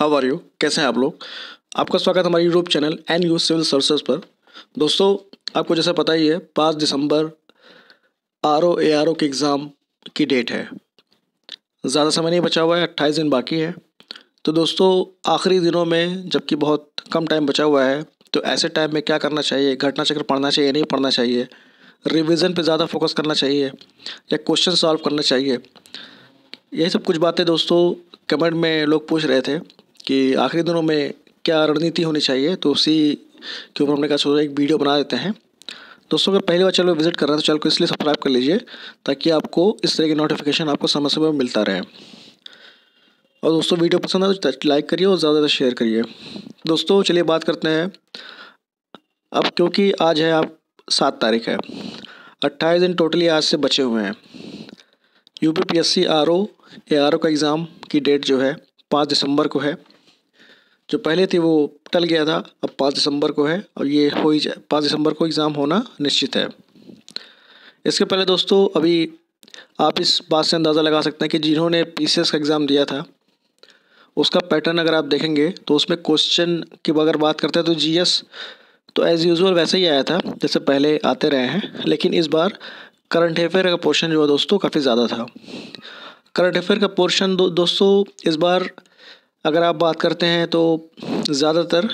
how are you कैसे हैं आप लोग आपका स्वागत हमारे YouTube channel N U civil services पर दोस्तों आपको जैसा पता ही है पाँच दिसंबर आर ओ ए आर ओ के एग्ज़ाम की डेट है ज़्यादा समय नहीं बचा हुआ है अट्ठाईस दिन बाकी है तो दोस्तों आखिरी दिनों में जबकि बहुत कम टाइम बचा हुआ है तो ऐसे टाइम में क्या करना चाहिए घटना चक्र पढ़ना चाहिए नहीं पढ़ना चाहिए रिविज़न पर ज़्यादा फोकस करना चाहिए या क्वेश्चन सॉल्व करना चाहिए यही सब कुछ बातें दोस्तों कमेंट में लोग पूछ रहे थे कि आखिरी दिनों में क्या रणनीति होनी चाहिए तो उसी के ऊपर हमने कहा सोचा एक वीडियो बना देते हैं दोस्तों अगर पहली बार चैनल विजिट कर रहे हैं तो चैनल को इसलिए सब्सक्राइब कर लीजिए ताकि आपको इस तरह की नोटिफिकेशन आपको समय समय मिलता रहे और दोस्तों वीडियो पसंद आए तो लाइक करिए और ज़्यादा ज़्यादा शेयर करिए दोस्तों चलिए बात करते हैं अब क्योंकि आज है आप सात तारीख है अट्ठाईस दिन टोटली आज से बचे हुए हैं U P P S C R O A R O का एग्ज़ाम की डेट जो है पाँच दिसंबर को है जो पहले थे वो टल गया था अब पाँच दिसंबर को है और ये हो ही पाँच दिसंबर को एग्ज़ाम होना निश्चित है इसके पहले दोस्तों अभी आप इस बात से अंदाज़ा लगा सकते हैं कि जिन्होंने पी का एग्ज़ाम दिया था उसका पैटर्न अगर आप देखेंगे तो उसमें क्वेश्चन की अगर बात करते हैं तो जी तो एज़ यूज़ुअल वैसे ही आया था जैसे पहले आते रहे हैं लेकिन इस बार करंट अफेयर का पोर्शन जो है दोस्तों काफ़ी ज़्यादा था करंट अफेयर का पोर्शन दो दोस्तों इस बार अगर आप बात करते हैं तो ज़्यादातर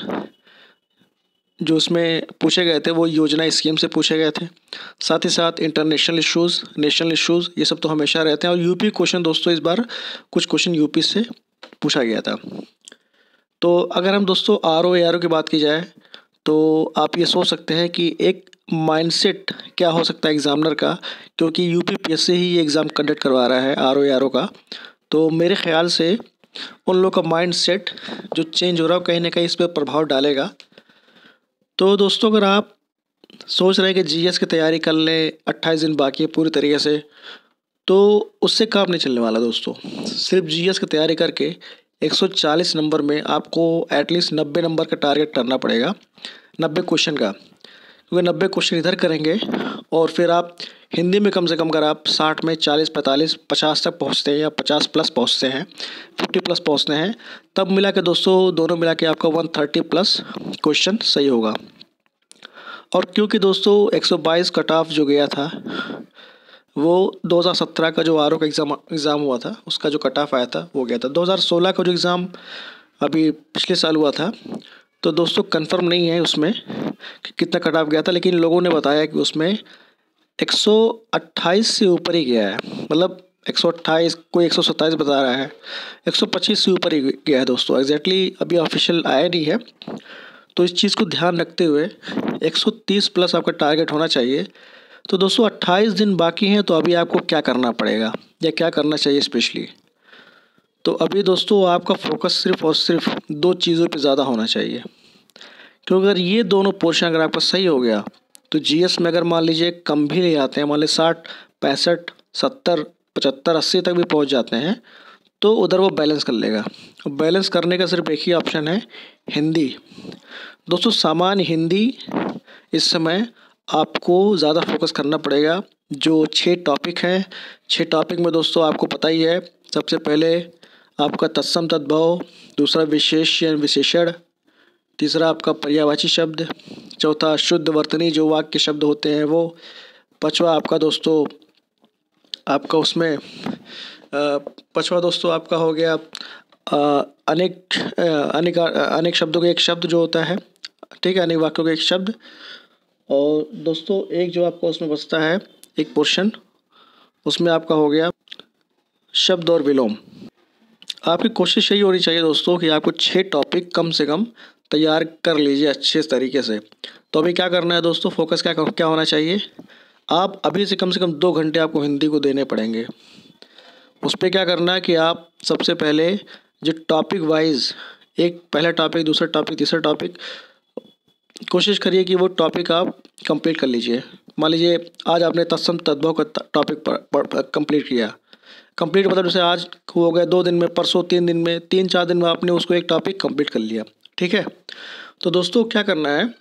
जो उसमें पूछे गए थे वो योजना स्कीम से पूछे गए थे साथ ही साथ इंटरनेशनल इशूज़ नेशनल इशूज़ ये सब तो हमेशा रहते हैं और यूपी क्वेश्चन दोस्तों इस बार कुछ क्वेश्चन यूपी से पूछा गया था तो अगर हम दोस्तों आर ओ ए आर ओ की बात की जाए तो आप ये सोच सकते हैं कि एक माइंडसेट क्या हो सकता है एग्ज़ामिनर का क्योंकि यू पी पी एस ही ये एग्ज़ाम कंडक्ट करवा रहा है आर ओ आर ओ का तो मेरे ख़्याल से उन लोगों का माइंड सेट जो चेंज हो रहा है कहीं ना कहीं इस पर प्रभाव डालेगा तो दोस्तों अगर आप सोच रहे हैं कि जीएस की तैयारी कर लें अट्ठाईस दिन बाकी है पूरी तरीके से तो उससे काम नहीं चलने वाला दोस्तों सिर्फ जीएस की तैयारी करके 140 नंबर में आपको एटलीस्ट 90 नंबर का टारगेट करना पड़ेगा 90 क्वेश्चन का क्योंकि 90 क्वेश्चन इधर करेंगे और फिर आप हिंदी में कम से कम अगर आप 60 में 40 45 50 तक पहुंचते हैं या 50 प्लस पहुंचते हैं 50 प्लस पहुंचते हैं तब मिला के दोस्तों दोनों मिला के आपका 130 प्लस क्वेश्चन सही होगा और क्योंकि दोस्तों 122 कट ऑफ जो गया था वो 2017 का जो आर का एग्ज़ाम एग्ज़ाम हुआ था उसका जो कट ऑफ आया था वो गया था 2016 का जो एग्ज़ाम अभी पिछले साल हुआ था तो दोस्तों कंफर्म नहीं है उसमें कि कितना कट ऑफ गया था लेकिन लोगों ने बताया कि उसमें 128 से ऊपर ही गया है मतलब 128 कोई एक बता रहा है 125 से ऊपर ही गया है दोस्तों एग्जैक्टली exactly अभी ऑफिशियल आया नहीं है तो इस चीज़ को ध्यान रखते हुए 130 प्लस आपका टारगेट होना चाहिए तो दोस्तों अट्ठाईस दिन बाकी हैं तो अभी आपको क्या करना पड़ेगा या क्या करना चाहिए स्पेशली तो अभी दोस्तों आपका फोकस सिर्फ और सिर्फ दो चीज़ों पे ज़्यादा होना चाहिए क्योंकि अगर ये दोनों पोर्शन अगर आपका सही हो गया तो जीएस में अगर मान लीजिए कम भी ले आते हैं मान लीजिए साठ पैंसठ सत्तर पचहत्तर अस्सी तक भी पहुंच जाते हैं तो उधर वो बैलेंस कर लेगा बैलेंस करने का सिर्फ एक ही ऑप्शन है हिंदी दोस्तों सामान्य हिंदी इस समय आपको ज़्यादा फोकस करना पड़ेगा जो छः टॉपिक हैं छः टॉपिक में दोस्तों आपको पता ही है सबसे पहले आपका तत्सम तद्भव दूसरा विशेष या विशेषण तीसरा आपका पर्यावाची शब्द चौथा शुद्ध वर्तनी जो वाक्य शब्द होते हैं वो पचवा आपका दोस्तों आपका उसमें पचवा दोस्तों आपका हो गया अनेक अनेक अनेक शब्दों का एक शब्द जो होता है ठीक है अनेक वाक्यों के एक शब्द और दोस्तों एक जो आपको उसमें बचता है एक पोर्शन उसमें आपका हो गया शब्द और विलोम आपकी कोशिश यही होनी चाहिए दोस्तों कि आपको छः टॉपिक कम से कम तैयार कर लीजिए अच्छे तरीके से तो अभी क्या करना है दोस्तों फोकस क्या क्या होना चाहिए आप अभी से कम से कम दो घंटे आपको हिंदी को देने पड़ेंगे उस पर क्या करना है कि आप सबसे पहले जो टॉपिक वाइज एक पहला टॉपिक दूसरा टॉपिक तीसरा टॉपिक कोशिश करिए कि वो टॉपिक आप कंप्लीट कर लीजिए मान लीजिए आज आपने तत्सम तद्भव का टॉपिक कंप्लीट किया कंप्लीट मतलब जैसे आज हो गया दो दिन में परसों तीन दिन में तीन चार दिन में आपने उसको एक टॉपिक कंप्लीट कर लिया ठीक है तो दोस्तों क्या करना है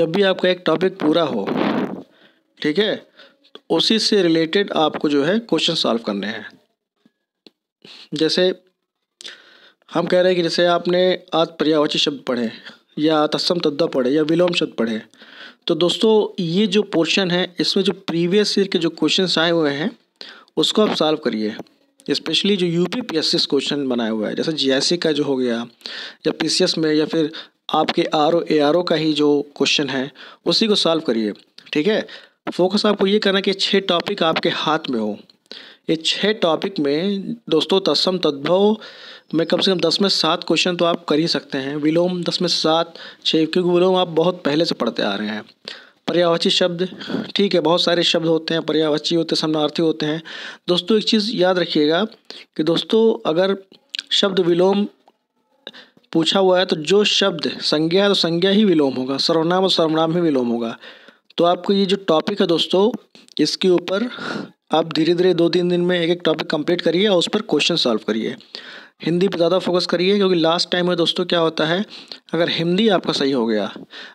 जब भी आपका एक टॉपिक पूरा हो ठीक है तो उसी से रिलेटेड आपको जो है क्वेश्चन सॉल्व करने हैं जैसे हम कह रहे हैं कि जैसे आपने आज पर्यावाची शब्द पढ़े या तस्सम तद्दा पढ़े या विलोम शब्द पढ़े तो दोस्तों ये जो पोर्शन है इसमें जो प्रीवियस ईयर के जो क्वेश्चन आए हुए हैं उसको आप सॉल्व करिए स्पेशली जो U P P S C question बनाया हुआ है जैसे जी एस सी का जो हो गया या पी सी एस में या फिर आपके are O A R O का ही जो क्वेश्चन है उसी को सॉल्व करिए ठीक है फोकस आपको ये करना कि छः टॉपिक आपके हाथ में हो ये छः टॉपिक में दोस्तों तत्सम तद्भव में कम से कम दस में सात क्वेश्चन तो आप कर ही सकते हैं विलोम दस में सात छः क्योंकि विलोम आप बहुत पहले से पढ़ते आ रहे हैं पर्यावाची शब्द ठीक है बहुत सारे शब्द होते हैं पर्यावाची होते हैं समानार्थी होते हैं दोस्तों एक चीज़ याद रखिएगा कि दोस्तों अगर शब्द विलोम पूछा हुआ है तो जो शब्द संज्ञा है तो संज्ञा ही विलोम होगा सर्वनाम और सर्वनाम ही विलोम होगा तो आपको ये जो टॉपिक है दोस्तों इसके ऊपर आप धीरे धीरे दो तीन दिन में एक एक टॉपिक कंप्लीट करिए और उस पर क्वेश्चन सॉल्व करिए हिंदी पर ज़्यादा फोकस करिए क्योंकि लास्ट टाइम में दोस्तों क्या होता है अगर हिंदी आपका सही हो गया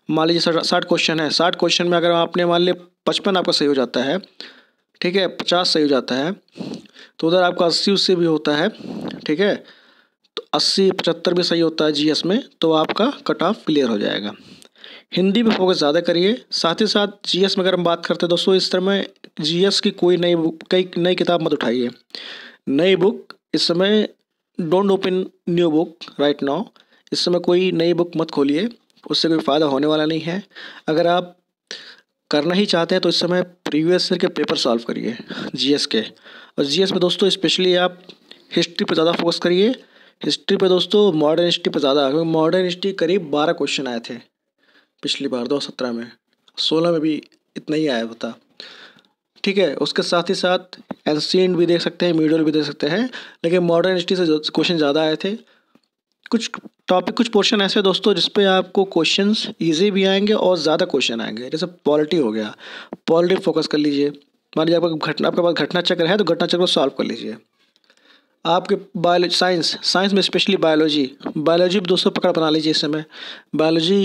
मान लीजिए साठ क्वेश्चन है साठ क्वेश्चन में अगर आपने मान लिया पचपन आपका सही हो जाता है ठीक है पचास सही हो जाता है तो उधर आपका अस्सी उससे भी होता है ठीक है तो अस्सी पचहत्तर भी सही होता है जी में तो आपका कट ऑफ क्लियर हो जाएगा हिंदी पे फोकस ज़्यादा करिए साथ ही साथ जीएस में अगर हम बात करते हैं दोस्तों इस तरह में जीएस की कोई नई कई नई किताब मत उठाइए नई बुक इस समय don't open new book right now इस समय कोई नई बुक मत खोलिए उससे कोई फ़ायदा होने वाला नहीं है अगर आप करना ही चाहते हैं तो इस समय प्रीवियस ईयर के पेपर सॉल्व करिए जीएस के और जीएस में दोस्तों स्पेशली आप हिस्ट्री पर ज़्यादा फोकस करिए हिस्ट्री पे दोस्तों मॉडर्न हिस्ट्री पर ज़्यादा क्योंकि मॉडर्न हिस्ट्री करीब बारह क्वेश्चन आए थे पिछली बार दो सत्रह में सोलह में भी इतना ही आया होता ठीक है उसके साथ ही साथ एंशियंट भी देख सकते हैं मीडियल भी देख सकते हैं लेकिन मॉडर्न हिस्ट्री से क्वेश्चन ज़्यादा आए थे कुछ टॉपिक कुछ पोर्शन ऐसे दोस्तों जिस पे आपको क्वेश्चंस इजी भी आएंगे और ज़्यादा क्वेश्चन आएंगे जैसे पॉलिटी हो गया पॉलिटी फोकस कर लीजिए मान लीजिए आपका घटना आपके पास घटना चक्र है तो घटना चक्र को सॉल्व कर लीजिए आपके बायोलॉजी साइंस साइंस में स्पेशली बायोलॉजी बायोलॉजी भी दोस्तों पकड़ बना लीजिए इस समय बायोलॉजी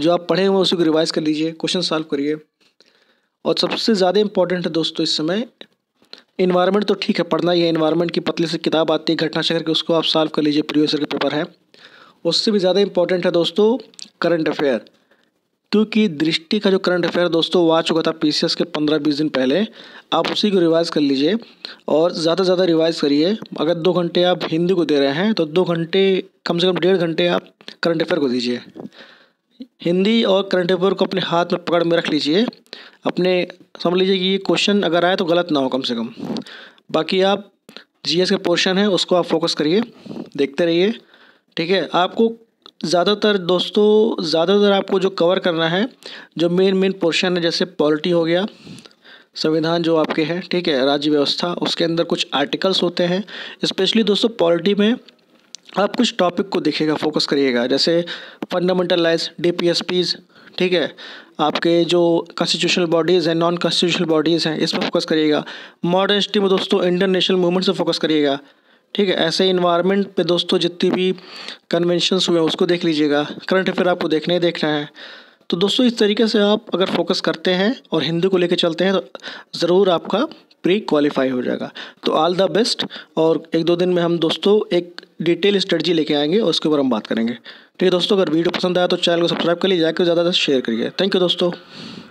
जो आप पढ़े हुए उसी को रिवाइज़ कर लीजिए क्वेश्चन सॉल्व करिए और सबसे ज़्यादा इंपॉर्टेंट है दोस्तों इस समय इन्वायरमेंट तो ठीक है पढ़ना है इन्वायरमेंट की पतली से किताब आती है घटना चक्र के उसको आप सॉल्व कर लीजिए प्रीवियस ईयर पेपर है उससे भी ज़्यादा इंपॉर्टेंट है दोस्तों करंट अफेयर क्योंकि दृष्टि का जो करंट अफेयर दोस्तों वो आ चुका था पीसीएस के पंद्रह बीस दिन पहले आप उसी को रिवाइज़ कर लीजिए और ज़्यादा से ज़्यादा रिवाइज़ करिए अगर दो घंटे आप हिंदी को दे रहे हैं तो दो घंटे कम से कम डेढ़ घंटे आप करंट अफेयर को दीजिए हिंदी और करंट अफेयर को अपने हाथ में पकड़ में रख लीजिए अपने समझ लीजिए कि ये क्वेश्चन अगर आए तो गलत ना हो कम से कम बाकी आप जीएस के पोर्शन है उसको आप फोकस करिए देखते रहिए ठीक है आपको ज़्यादातर दोस्तों ज़्यादातर आपको जो कवर करना है जो मेन मेन पोर्शन है जैसे पॉलिटी हो गया संविधान जो आपके हैं ठीक है राज्य व्यवस्था उसके अंदर कुछ आर्टिकल्स होते हैं स्पेशली दोस्तों पॉलिटी में आप कुछ टॉपिक को देखिएगा फोकस करिएगा जैसे फंडामेंटल लाइज डी ठीक है आपके जो कॉन्स्टिट्यूशनल बॉडीज़ हैं नॉन कॉन्स्टिट्यूशनल बॉडीज़ हैं इस पर फोकस करिएगा मॉडर्न हिस्ट्री में दोस्तों इंटरनेशनल नेशनल मूवमेंट से फोकस करिएगा ठीक है ऐसे इन्वायरमेंट पे दोस्तों जितनी भी कन्वेंशनस हुए हैं उसको देख लीजिएगा करंट अफेयर आपको देखने ही देखना है तो दोस्तों इस तरीके से आप अगर फोकस करते हैं और हिंदी को लेकर चलते हैं तो ज़रूर आपका प्री क्वालिफाई हो जाएगा तो ऑल द बेस्ट और एक दो दिन में हम दोस्तों एक डिटेल स्ट्रेटजी लेके आएंगे और उसके ऊपर हम बात करेंगे ठीक है दोस्तों अगर वीडियो पसंद आया तो चैनल को सब्सक्राइब कर लीजिए जाकर ज़्यादा से शेयर करिए थैंक यू दोस्तों